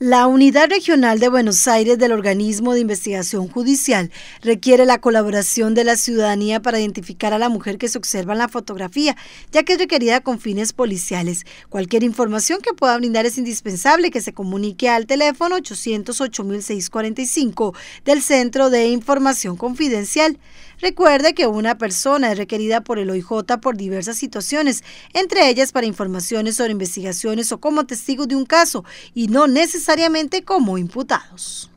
La Unidad Regional de Buenos Aires del Organismo de Investigación Judicial requiere la colaboración de la ciudadanía para identificar a la mujer que se observa en la fotografía, ya que es requerida con fines policiales. Cualquier información que pueda brindar es indispensable que se comunique al teléfono 808-645 del Centro de Información Confidencial. Recuerde que una persona es requerida por el OIJ por diversas situaciones, entre ellas para informaciones sobre investigaciones o como testigo de un caso, y no necesariamente como imputados.